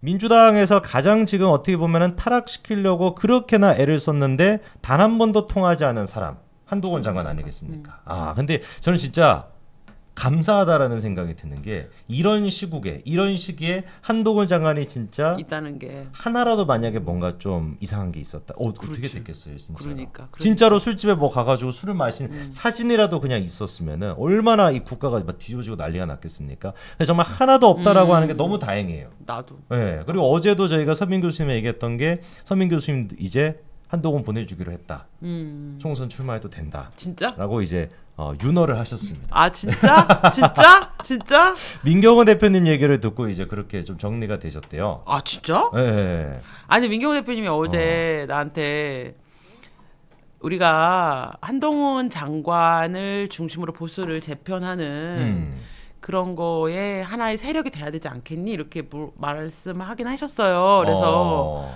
민주당에서 가장 지금 어떻게 보면은 타락시키려고 그렇게나 애를 썼는데 단 한 번도 통하지 않은 사람 한동훈 장관 아니겠습니까? 음. 아 근데 저는 진짜 감사하다라는 생각이 드는 게 이런 시국에 이런 시기에 한동훈 장관이 진짜 있다는 게 하나라도 만약에 뭔가 좀 이상한 게 있었다. 어, 그렇지. 어떻게 됐겠어요, 진짜. 그러니까, 그러니까, 진짜로 술집에 뭐 가가지고 술을 음. 마신 음. 사진이라도 그냥 있었으면은 얼마나 이 국가가 막 뒤집어지고 난리가 났겠습니까? 정말 하나도 없다라고 음. 하는 게 너무 다행이에요. 나도. 예. 네. 그리고 어제도 저희가 서민 교수님이 얘기했던 게 서민 교수님 이제 한동훈 보내주기로 했다. 음. 총선 출마해도 된다. 진짜? 라고 이제 어, 윤어를 하셨습니다. 아 진짜? 진짜? 진짜? 민경호 대표님 얘기를 듣고 이제 그렇게 좀 정리가 되셨대요. 아 진짜? 네. 아니 민경호 대표님이 어제 어. 나한테 우리가 한동훈 장관을 중심으로 보수를 재편하는 음. 그런 거에 하나의 세력이 돼야 되지 않겠니 이렇게 말씀하긴 하셨어요. 그래서. 어.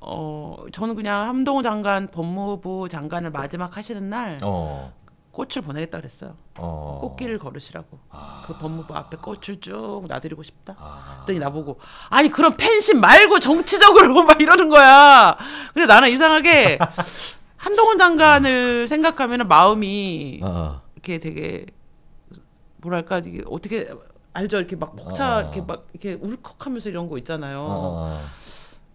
어 저는 그냥 함동호 장관 법무부 장관을 마지막 하시는 날 어. 꽃을 보내겠다 그랬어요. 어. 꽃길을 걸으시라고. 아. 그 법무부 앞에 꽃을 쭉 놔드리고 싶다. 아. 그랬더니 나보고 아니 그럼 팬심 말고 정치적으로 막 이러는 거야. 근데 나는 이상하게 한동훈 장관을 생각하면 마음이 어. 이렇게 되게 뭐랄까 이게 어떻게 알죠 이렇게 막폭차 어. 이렇게 막 이렇게 울컥하면서 이런 거 있잖아요. 어.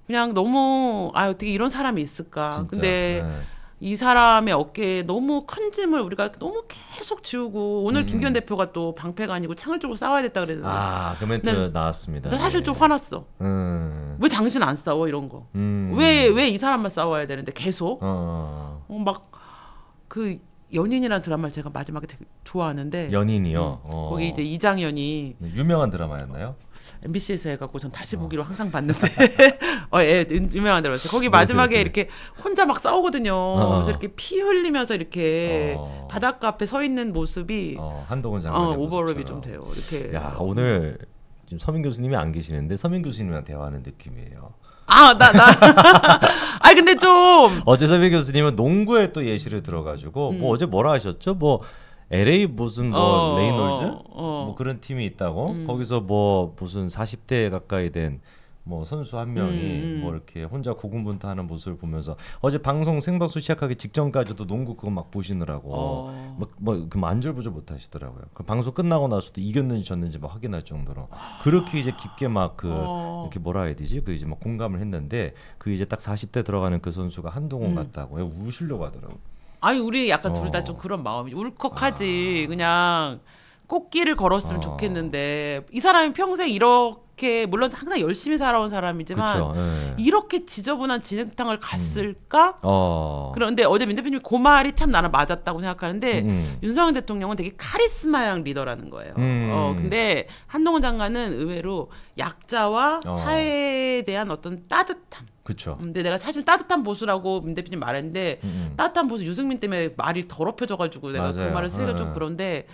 그냥 너무 아 어떻게 이런 사람이 있을까. 진짜, 근데 네. 이 사람의 어깨에 너무 큰 짐을 우리가 너무 계속 지우고 오늘 음. 김기현 대표가 또 방패가 아니고 창을 쪽으로 싸워야 됐다 그랬는데 아그 멘트 나왔습니다. 사실 네. 좀 화났어. 음. 왜 당신 안 싸워 이런 거. 음. 왜왜 이 사람만 싸워야 되는데 계속 어. 어, 어. 어 막그 연인이라는 드라마를 제가 마지막에 되게 좋아하는데 연인이요. 음. 어. 거기 이제 이장연이 네, 유명한 드라마였나요? MBC에서 해갖고 전 다시 어. 보기로 어. 항상 봤는데 어, 예, 유명한 드라마였어요. 거기 네, 마지막에 네, 네, 이렇게 혼자 막 싸우거든요. 어. 그래서 이렇게 피 흘리면서 이렇게 어. 바닷가 앞에 서 있는 모습이 어, 한동훈 장관의 오버랩이 좀 돼요. 이렇게 야 오늘 지금 서민 교수님이 안 계시는데 서민 교수님이랑 대화하는 느낌이에요. 아, 나, 나. 좀. 어제 선배 교수님은 농구에 또 예시를 들어가지고 뭐 음. 뭐 어제 뭐라 하셨죠? 뭐 LA 무슨 뭐 어, 레이놀즈 어, 어. 뭐 그런 팀이 있다고 음. 거기서 뭐 무슨 40대 가까이 된뭐 선수 한 음, 명이 음. 뭐 이렇게 혼자 고군분투하는 모습을 보면서 어제 방송 생방송 시작하기 직전까지도 농구 그거 막 보시느라고 어. 막뭐그 안절부절 못하시더라고요. 그 방송 끝나고 나서도 이겼는지 졌는지 막 확인할 정도로 그렇게 이제 깊게 막그 어. 이렇게 뭐라 해야 되지 그 이제 막 공감을 했는데 그 이제 딱 40대 들어가는 그 선수가 한동훈 음. 같다고 우시려고 하더라고. 아니 우리 약간 둘 다좀 어. 그런 마음이 울컥하지 아. 그냥. 꽃길을 걸었으면 어. 좋겠는데 이 사람이 평생 이렇게 물론 항상 열심히 살아온 사람이지만 네. 이렇게 지저분한 진흙탕을 음. 갔을까? 음. 어. 그런데 어제 민 대표님이 그 말이 참 나는 맞았다고 생각하는데 음. 음. 윤석열 대통령은 되게 카리스마형 리더라는 거예요. 음. 어, 근데 한동훈 장관은 의외로 약자와 어. 사회에 대한 어떤 따뜻함 그렇 음, 근데 내가 사실 따뜻한 보수라고 민 대표님 말했는데 음. 따뜻한 보수 유승민 때문에 말이 더럽혀져가지고 내가 그 맞아요. 그 말을 쓰기가 네. 좀 예. 그런데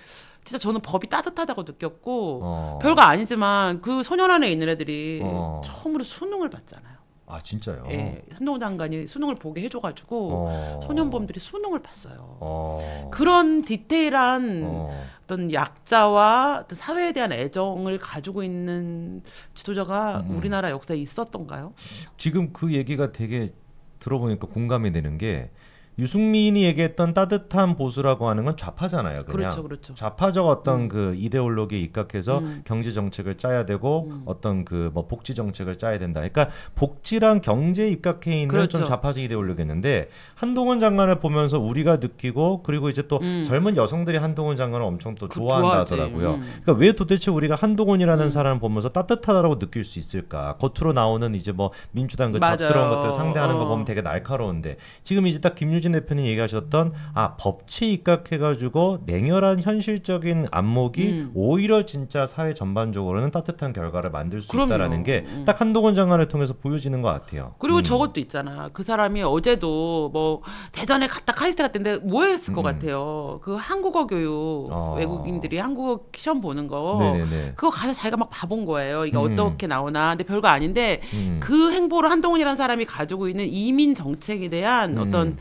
진짜 저는 법이 따뜻하다고 느꼈고 어. 별거 아니지만 그소년안에 있는 애들이 어. 처음으로 수능을 봤잖아요. 아 진짜요? 예, 한동훈 장관이 수능을 보게 해줘가지고 어. 소년범들이 수능을 봤어요. 어. 그런 디테일한 어. 떤 약자와 어떤 사회에 대한 애정을 가지고 있는 지도자가 음, 음. 우리나라 역사에 있었던가요? 지금 그 얘기가 되게 들어보니까 공감이 되는 게 유승민이 얘기했던 따뜻한 보수라고 하는 건 좌파잖아요. 그냥 그렇죠, 그렇죠. 좌파적 어떤 음. 그 이데올로기에 입각해서 음. 경제 정책을 짜야 되고 음. 어떤 그 뭐 복지 정책을 짜야 된다. 그러니까 복지랑 경제에 입각해 있는 그렇죠. 좀 좌파적 이데올로기였는데 한동훈 장관을 보면서 우리가 느끼고 그리고 이제 또 음. 젊은 여성들이 한동훈 장관을 엄청 또 그, 좋아한다더라고요. 음. 그러니까 왜 도대체 우리가 한동훈이라는 음. 사람을 보면서 따뜻하다고 라 느낄 수 있을까? 겉으로 나오는 이제 뭐 민주당 그 맞아요. 잡스러운 것들 상대하는 어. 거 보면 되게 날카로운데 지금 이제 딱 김유진 이우진 대표님 얘기하셨던 아 법치 입각해가지고 냉혈한 현실적인 안목이 음. 오히려 진짜 사회 전반적으로는 따뜻한 결과를 만들 수 그럼요. 있다라는 게딱 음. 한동훈 장관을 통해서 보여지는 것 같아요. 그리고 음. 저것도 있잖아. 그 사람이 어제도 뭐 대전에 갔다 카이스트갔 때인데 뭐 했을 것 음. 같아요. 그 한국어 교육 어. 외국인들이 한국어 시험 보는 거 네네네. 그거 가서 자기가 막 봐본 거예요. 이게 음. 어떻게 나오나. 근데 별거 아닌데 그 행보를 한동훈이라는 사람이 가지고 있는 이민 정책에 대한 어떤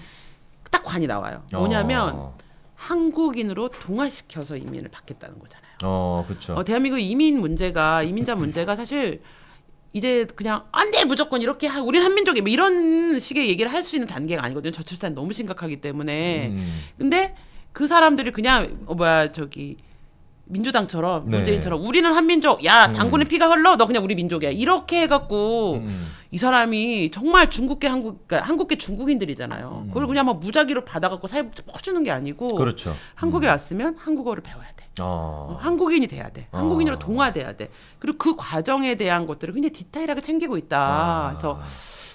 딱 관이 나와요. 뭐냐면 어. 한국인으로 동화시켜서 이민을 받겠다는 거잖아요. 어, 그렇죠. 어, 대한민국 이민 문제가 이민자 문제가 사실 이제 그냥 안돼 무조건 이렇게 하 우리 한민족이 뭐 이런 식의 얘기를 할 수 있는 단계가 아니거든요. 저출산 너무 심각하기 때문에. 음. 근데 그 사람들이 그냥 어 뭐야 저기 민주당처럼 네. 문재인처럼 우리는 한민족 야 음. 당군의 음. 피가 흘러 너 그냥 우리 민족이야 이렇게 해갖고 음, 음. 이 사람이 정말 중국계 한국 그러니까 한국계 중국인들이잖아요 음. 그걸 그냥 막 무작위로 받아갖고 사회 퍼주는 게 아니고 그렇죠. 한국에 음. 왔으면 한국어를 배워야 돼 아. 어. 한국인이 돼야 돼 아. 한국인으로 어. 동화돼야 돼 그리고 그 과정에 대한 것들을 굉장히 디테일하게 챙기고 있다 아. 그래서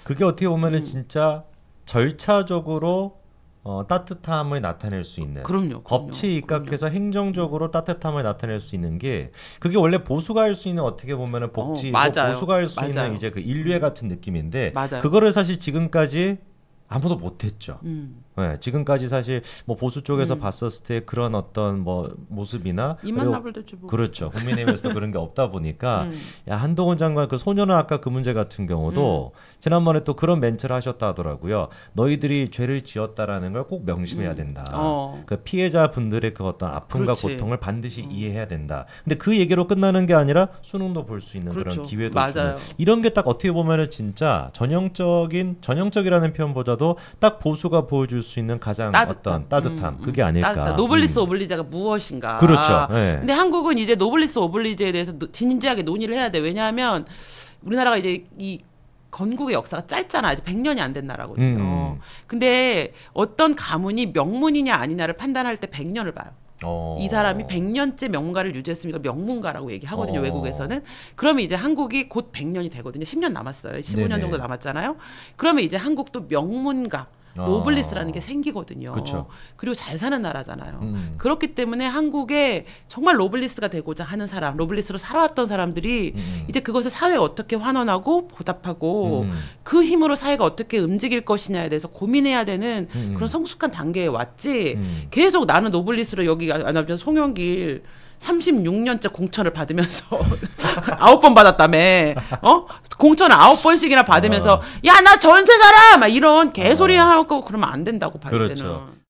그게 어떻게 보면은 진짜 절차적으로 어, 따뜻함을 나타낼 수 있는 그럼요, 그럼요 법치 입각해서 행정적으로 따뜻함을 나타낼 수 있는 게 그게 원래 보수가 할 수 있는 어떻게 보면은 어, 복지 어, 보수가 할 수 있는 이제 그 인류애 음. 같은 느낌인데 맞아요. 그거를 사실 지금까지 아무도 못했죠. 음. 네, 지금까지 사실 뭐 보수 쪽에서 음. 봤었을 때 그런 어떤 뭐 모습이나 그렇죠. 국민의힘에서도 그런 게 없다 보니까 음. 야 한동훈 장관 그소년은 아까 그 문제 같은 경우도 음. 지난번에 또 그런 멘트를 하셨다 하더라고요. 너희들이 죄를 지었다라는 걸 꼭 명심해야 음. 된다. 어. 그 피해자 분들의 그 어떤 아픔과 그렇지. 고통을 반드시 어. 이해해야 된다. 근데 그 얘기로 끝나는 게 아니라 수능도 볼 수 있는 그렇죠. 그런 기회도 맞아요. 주는 이런 게 딱 어떻게 보면은 진짜 전형적인 전형적이라는 표현보다 하더라도 딱 보수가 보여줄 수 있는 가장 따뜻한 어떤 따뜻함 음, 그게 음. 아닐까. 따뜻함. 노블리스 음. 오블리제가 무엇인가. 그렇죠. 네. 근데 한국은 이제 노블리스 오블리제에 대해서 진지하게 논의를 해야 돼. 왜냐하면 우리나라가 이제 이 건국의 역사가 짧잖아. 아직 100년이 안 된 나라거든요. 음, 음. 근데 어떤 가문이 명문이냐 아니냐를 판단할 때 100년을 봐요. 어. 이 사람이 100년째 명가를 유지했으니까 명문가라고 얘기하거든요. 어. 외국에서는. 그러면 이제 한국이 곧 100년이 되거든요. 10년 남았어요. 15년 네네. 정도 남았잖아요. 그러면 이제 한국도 명문가 아. 노블리스라는 게 생기거든요. 그쵸. 그리고 잘 사는 나라잖아요. 음. 그렇기 때문에 한국에 정말 노블리스가 되고자 하는 사람, 노블리스로 살아왔던 사람들이 음. 이제 그것을 사회에 어떻게 환원하고 보답하고 음. 그 힘으로 사회가 어떻게 움직일 것이냐에 대해서 고민해야 되는 음. 그런 성숙한 단계에 왔지. 음. 계속 나는 노블리스로 여기 아, 나 송영길 36년째 공천을 받으면서 아홉 번 받았다며 어 공천을 아홉 번씩이나 받으면서 아. 야나 전세 자아막 이런 아. 개소리 하고 그러면 안 된다고 받을 그렇죠. 때는.